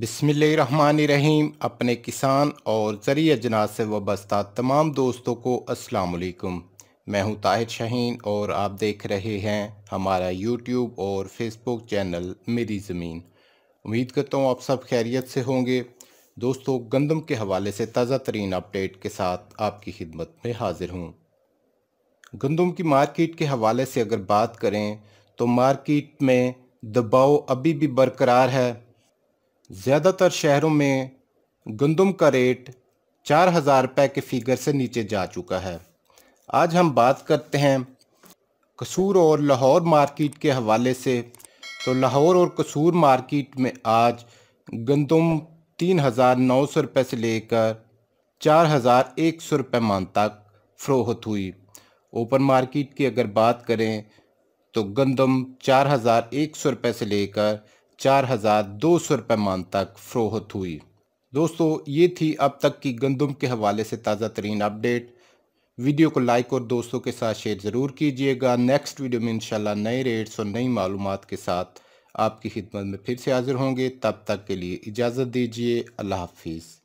बिसमीम अपने किसान और ज़रिए जनाज से वाबस्ता तमाम दोस्तों को असलकुम मैं हूं ताहिर शहीन और आप देख रहे हैं हमारा यूट्यूब और फेसबुक चैनल मेरी ज़मीन उम्मीद करता हूं आप सब खैरियत से होंगे दोस्तों गंदम के हवाले से ताज़ा तरीन अपडेट के साथ आपकी खिदमत में हाजिर हूँ गंदम की मार्केट के हवाले से अगर बात करें तो मार्केट में दबाव अभी भी बरकरार है ज़्यादातर शहरों में गंदम का रेट चार हज़ार रुपये के फिगर से नीचे जा चुका है आज हम बात करते हैं कसूर और लाहौर मार्केट के हवाले से तो लाहौर और कसूर मार्केट में आज गंदम तीन हज़ार नौ सौ रुपये से लेकर चार हज़ार एक सौ रुपये मान तक फ़रोहत हुई ओपन मार्केट की अगर बात करें तो गंदम चार हज़ार एक सौ रुपये से लेकर चार हज़ार दो सौ रुपये मान तक फ़रोहत हुई दोस्तों ये थी अब तक की गंदम के हवाले से ताज़ा तरीन अपडेट वीडियो को लाइक और दोस्तों के साथ शेयर ज़रूर कीजिएगा नेक्स्ट वीडियो में इंशाल्लाह नए रेट्स और नई मालूम के साथ आपकी खिदमत में फिर से हाजिर होंगे तब तक के लिए इजाज़त दीजिए अल्लाह हाफिज़